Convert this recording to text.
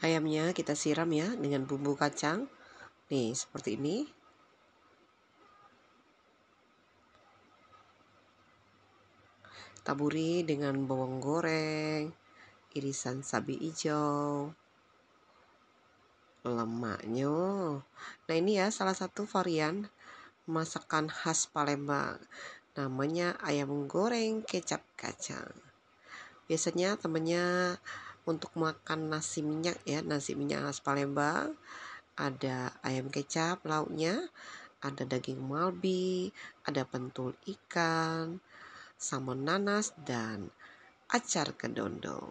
Ayamnya kita siram ya dengan bumbu kacang. Nih, seperti ini. Taburi dengan bawang goreng, irisan sabi hijau, lemaknya. Nah, ini ya salah satu varian masakan khas Palembang. Namanya ayam goreng kecap kacang. Biasanya temennya untuk makan nasi minyak ya nasi minyak khas Palembang ada ayam kecap lauknya ada daging malbi ada pentul ikan salmon nanas dan acar kedondong